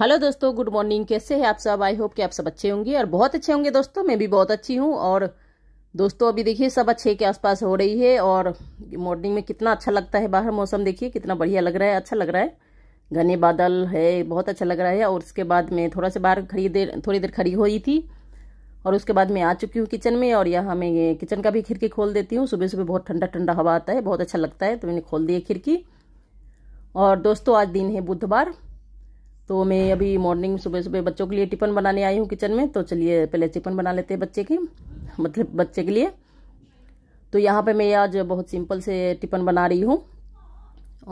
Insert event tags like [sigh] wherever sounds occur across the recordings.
hello दोस्तों good morning कैसे हैं आप सब आई होप कि आप सब अच्छे होंगे और बहुत अच्छे होंगे दोस्तों मैं भी बहुत अच्छी हूँ और दोस्तों अभी देखिए सब अच्छे के आसपास हो रही है और मॉर्निंग में कितना अच्छा लगता है बाहर मौसम देखिए कितना बढ़िया लग रहा है अच्छा लग रहा है घने बादल है बहुत अच्छा लग रहा है और उसके बाद मैं थोड़ा सा बाहर खड़ी देर थोड़ी देर खड़ी हुई थी और उसके बाद मैं आ चुकी हूँ किचन में और यहाँ मैं किचन का भी खिड़की खोल देती हूँ सुबह सुबह बहुत ठंडा ठंडा हवा आता है बहुत अच्छा लगता है तो मैंने खोल दी है खिड़की और दोस्तों आज दिन है बुधवार तो मैं अभी मॉर्निंग सुबह सुबह बच्चों के लिए टिफ़न बनाने आई हूँ किचन में तो चलिए पहले टिफ़न बना लेते हैं बच्चे की मतलब बच्चे के लिए तो यहाँ पे मैं आज बहुत सिंपल से टिफ़न बना रही हूँ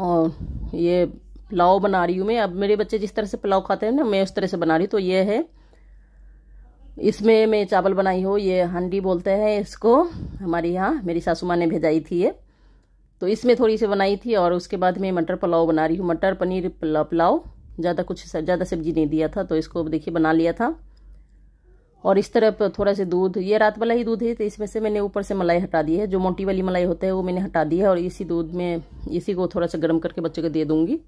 और ये पुलाव बना रही हूँ मैं अब मेरे बच्चे जिस तरह से पुलाव खाते हैं ना मैं उस तरह से बना रही हूँ तो ये है इसमें मैं चावल बनाई हूँ ये हंडी बोलते हैं इसको हमारे यहाँ मेरी सासू माँ ने भेजाई थी ये तो इसमें थोड़ी सी बनाई थी और उसके बाद मैं मटर पुलाव बना रही हूँ मटर पनीर पुलाव ज़्यादा कुछ ज़्यादा सब्जी नहीं दिया था तो इसको देखिए बना लिया था और इस तरफ थोड़ा से दूध ये रात वाला ही दूध है तो इसमें से मैंने ऊपर से मलाई हटा दी है जो मोटी वाली मलाई होता है वो मैंने हटा दी है और इसी दूध में इसी को थोड़ा सा गर्म करके बच्चों को दे दूँगी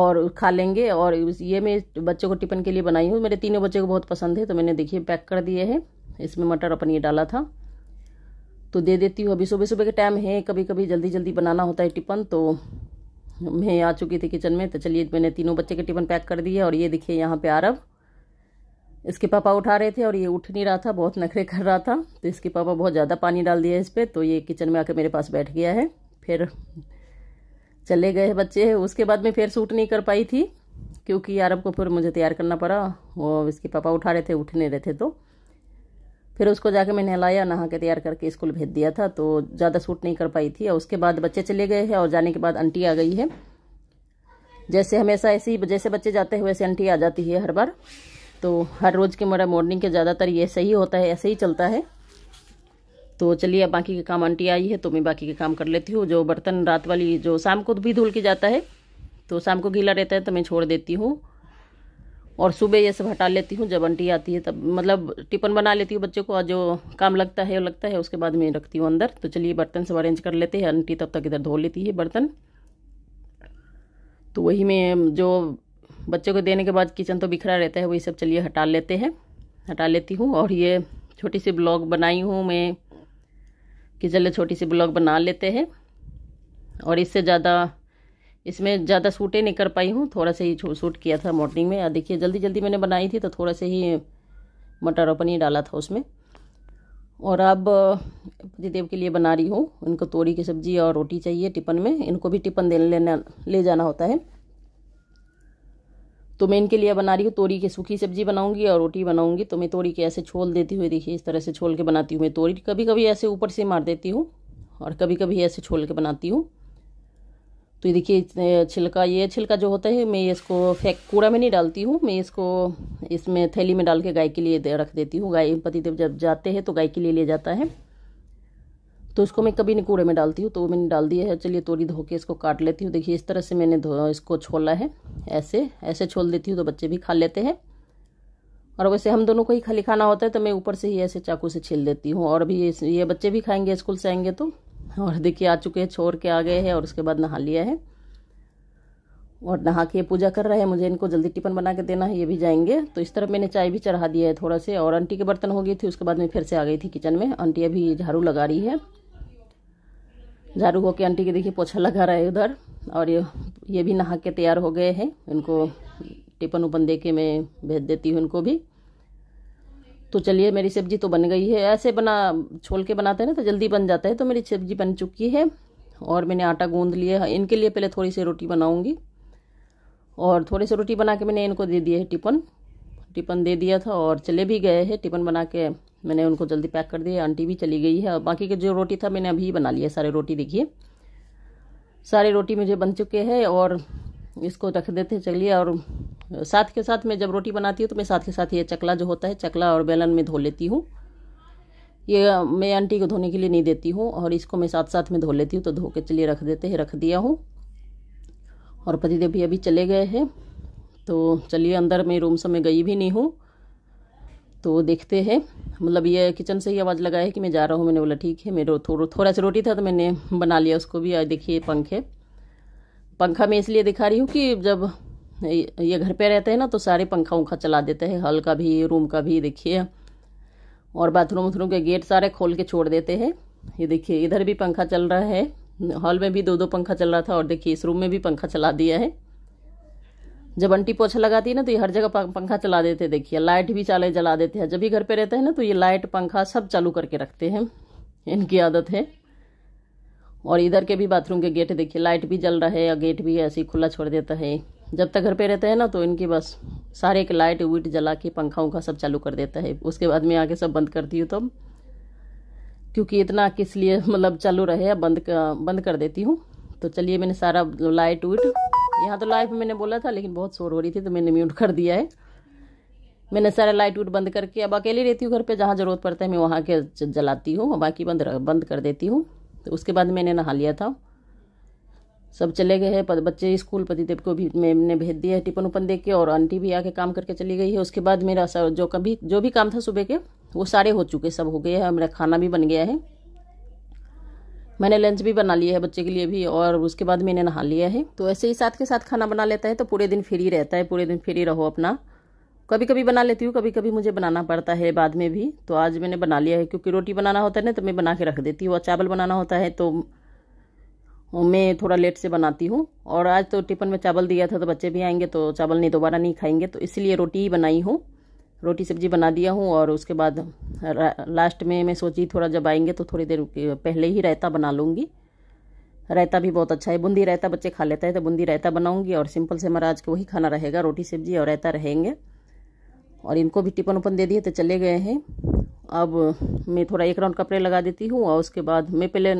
और खा लेंगे और ये मैं बच्चों को टिफिन के लिए बनाई हूँ मेरे तीनों बच्चे को बहुत पसंद है तो मैंने देखिए पैक कर दिए है इसमें मटर और पनीर डाला था तो दे देती हूँ अभी सुबह सुबह के टाइम है कभी कभी जल्दी जल्दी बनाना होता है टिफिन तो मैं आ चुकी थी किचन में तो चलिए मैंने तीनों बच्चे के टिफ़िन पैक कर दिए और ये देखिए यहाँ पे आरव इसके पापा उठा रहे थे और ये उठ नहीं रहा था बहुत नखरे कर रहा था तो इसके पापा बहुत ज़्यादा पानी डाल दिया इस पर तो ये किचन में आकर मेरे पास बैठ गया है फिर चले गए बच्चे उसके बाद में फिर सूट नहीं कर पाई थी क्योंकि आरब को फिर मुझे तैयार करना पड़ा वो इसके पापा उठा रहे थे उठने रहे थे तो फिर उसको जाके मैं नहलाया नहा के तैयार करके स्कूल भेज दिया था तो ज़्यादा सूट नहीं कर पाई थी और उसके बाद बच्चे चले गए हैं और जाने के बाद आंटी आ गई है जैसे हमेशा ऐसे ही जैसे बच्चे जाते हैं वैसे आंटी आ जाती है हर बार तो हर रोज़ के मेरा मॉर्निंग के ज़्यादातर ये सही होता है ऐसे ही चलता है तो चलिए अब बाकी के काम आंटी आई है तो मैं बाकी के काम कर लेती हूँ जो बर्तन रात वाली जो शाम को भी धुल के जाता है तो शाम को गीला रहता है तो मैं छोड़ देती हूँ और सुबह ये सब हटा लेती हूँ जब आंटी आती है तब मतलब टिफन बना लेती हूँ बच्चों को जो काम लगता है वो लगता है उसके बाद मैं रखती हूँ अंदर तो चलिए बर्तन सब अरेंज कर लेते हैं आंटी तब तक इधर धो लेती है बर्तन तो वही मैं जो बच्चों को देने के बाद किचन तो बिखरा रहता है वही सब चलिए हटा लेते हैं हटा लेती हूँ और ये छोटी सी ब्लॉग बनाई हूँ मैं कि चलिए छोटी सी ब्लॉग बना लेते हैं और इससे ज़्यादा इसमें ज़्यादा सूटे नहीं कर पाई हूँ थोड़ा सा ही सूट किया था मॉर्निंग में और देखिए जल्दी जल्दी मैंने बनाई थी तो थोड़ा सा ही मटर और पनीर डाला था उसमें और अब पतिदेव के लिए बना रही हूँ इनको तोरी की सब्ज़ी और रोटी चाहिए टिफन में इनको भी टिफन देने लेना ले जाना होता है तो मैं इनके लिए बना रही हूँ तोरी की सूखी सब्जी बनाऊंगी और रोटी बनाऊंगी तो मैं तोरी के ऐसे छोल देती हुई देखिए इस तरह से छोल के बनाती हूँ मैं तोरी कभी कभी ऐसे ऊपर से मार देती हूँ और कभी कभी ऐसे छोल के बनाती हूँ तो ये देखिए छिलका ये छिलका जो होता है मैं इसको फेंक कूड़ा में नहीं डालती हूँ मैं इसको इसमें थैली में डाल के गाय के लिए रख देती हूँ गाय पतिदेव जब जाते हैं तो गाय के लिए ले जाता है तो इसको मैं कभी नहीं कूड़े में डालती हूँ तो मैंने डाल दिया है चलिए तोड़ी धो के इसको काट लेती हूँ देखिए इस तरह से मैंने धो इसको छोला है ऐसे ऐसे छोल देती हूँ तो बच्चे भी खा लेते हैं और वैसे हम दोनों को ही खाली खाना होता है तो मैं ऊपर से ही ऐसे चाकू से छील देती हूँ और भी ये बच्चे भी खाएंगे स्कूल से आएंगे तो और देखिए आ चुके हैं छोड़ के आ गए हैं और उसके बाद नहा लिया है और नहा के पूजा कर रहे हैं मुझे इनको जल्दी टिफिन बना के देना है ये भी जाएंगे तो इस तरफ मैंने चाय भी चढ़ा दिया है थोड़ा से और आंटी के बर्तन हो गई थी उसके बाद मैं फिर से आ गई थी किचन में आंटी अभी झाड़ू लगा रही है झाड़ू होके आंटी के देखिए पोछा लगा रहा है उधर और ये ये भी नहा के तैयार हो गए हैं इनको टिपन उपन दे के मैं भेज देती हूँ इनको भी तो चलिए मेरी सब्जी तो बन गई है ऐसे बना छोल के बनाते हैं ना तो जल्दी बन जाता है तो मेरी सब्जी बन चुकी है और मैंने आटा गूंद लिया है इनके लिए पहले थोड़ी सी रोटी बनाऊंगी और थोड़ी सी रोटी बना के मैंने इनको दे दिया है टिफन टिफन दे दिया था और चले भी गए हैं टिफन बना के मैंने उनको जल्दी पैक कर दिया आंटी भी चली गई है और बाकी के जो रोटी था मैंने अभी बना लिया सारे रोटी देखिए सारे रोटी मुझे बन चुके हैं और इसको रख देते चलिए और साथ के साथ मैं जब रोटी बनाती हूँ तो मैं साथ के साथ ये चकला जो होता है चकला और बेलन में धो लेती हूँ ये मैं आंटी को धोने के लिए नहीं देती हूँ और इसको मैं साथ साथ में धो लेती हूँ तो धो के चलिए रख देते हैं रख दिया हूँ और पतिदेव भी अभी चले गए हैं तो चलिए अंदर मैं रूम से मैं गई भी नहीं हूँ तो देखते हैं मतलब ये किचन से ही आवाज़ लगा है कि मैं जा रहा हूँ मैंने बोला ठीक है मेरे थोड़ा थोड़ा सा रोटी था तो मैंने बना लिया उसको भी देखिए पंखे पंखा मैं इसलिए दिखा रही हूँ कि जब ये घर पे रहते हैं ना तो सारे पंखा उंखा चला देते हैं हॉल का भी रूम का भी देखिए और बाथरूम वाथरूम के गेट सारे खोल के छोड़ देते हैं ये देखिए इधर भी पंखा चल रहा है हॉल में भी दो दो पंखा चल रहा था और देखिए इस रूम में भी पंखा चला दिया है जब अंटी पोछा लगाती है ना तो ये हर जगह पंखा चला देते हैं देखिए लाइट भी चाले जला देते हैं जब भी घर पे रहते हैं ना तो ये लाइट पंखा सब चालू करके रखते हैं इनकी आदत है और इधर के भी बाथरूम के गेट देखिए लाइट भी जल रहा है या गेट भी ऐसे ही खुला छोड़ देता है जब तक घर पे रहते हैं ना तो इनकी बस सारे एक लाइट उइट जला के पंखा उंखा सब चालू कर देता है उसके बाद में आके सब बंद करती हूँ तब क्योंकि इतना किस लिए [laughs] मतलब चालू रहे बंद बंद कर देती हूँ तो चलिए मैंने सारा लाइट उइट यहाँ तो लाइफ मैंने बोला था लेकिन बहुत शोर हो रही थी तो मैंने म्यूट कर दिया है मैंने सारा लाइट उइट बंद करके अब अकेली रहती हूँ घर पे जहाँ ज़रूरत पड़ता है मैं वहाँ के जलाती हूँ बाकी बंद बंद कर देती हूँ तो उसके बाद मैंने नहा लिया था सब चले गए हैं बच्चे स्कूल पतिदेव को भी मैम ने भेज दिया है टिपन उपन दे के और आंटी भी आके काम करके चली गई है उसके बाद मेरा सर जो कभी जो भी काम था सुबह के वो सारे हो चुके सब हो गए हैं मेरा खाना भी बन गया है मैंने लंच भी बना लिया है बच्चे के लिए भी और उसके बाद मैंने नहा लिया है तो ऐसे ही साथ के साथ खाना बना लेता है तो पूरे दिन फ्री रहता है पूरे दिन फ्री रहो अपना कभी कभी बना लेती हूँ कभी कभी मुझे बनाना पड़ता है बाद में भी तो आज मैंने बना लिया है क्योंकि रोटी बनाना होता है ना तो मैं बना के रख देती हूँ और चावल बनाना होता है तो मैं थोड़ा लेट से बनाती हूँ और आज तो टिफिन में चावल दिया था तो बच्चे भी आएंगे तो चावल नहीं दोबारा नहीं खाएंगे तो इसलिए रोटी ही बनाई हूँ रोटी सब्जी बना दिया हूँ और उसके बाद लास्ट में मैं सोची थोड़ा जब आएंगे तो थोड़ी देर पहले ही रायता बना लूँगी रायता भी बहुत अच्छा है बूंदी रायता बच्चे खा लेते हैं तो बूंदी रायता बनाऊँगी और सिंपल से हमारा आज का वही खाना रहेगा रोटी सब्जी और रायता रहेंगे और इनको भी टिफन उपन दे दिए तो चले गए हैं अब मैं थोड़ा एक राउंड कपड़े लगा देती हूँ और उसके बाद मैं पहले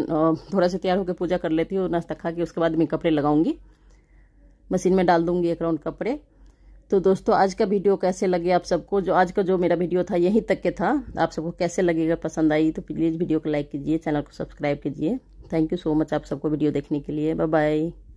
थोड़ा सा तैयार होकर पूजा कर लेती हूँ नाश्ता खा के उसके बाद मैं कपड़े लगाऊंगी मशीन में डाल दूंगी एक राउंड कपड़े तो दोस्तों आज का वीडियो कैसे लगे आप सबको जो आज का जो मेरा वीडियो था यहीं तक के था आप सबको कैसे लगेगा पसंद आई तो प्लीज़ वीडियो को लाइक कीजिए चैनल को सब्सक्राइब कीजिए थैंक यू सो मच आप सबको वीडियो देखने के लिए बाय बाय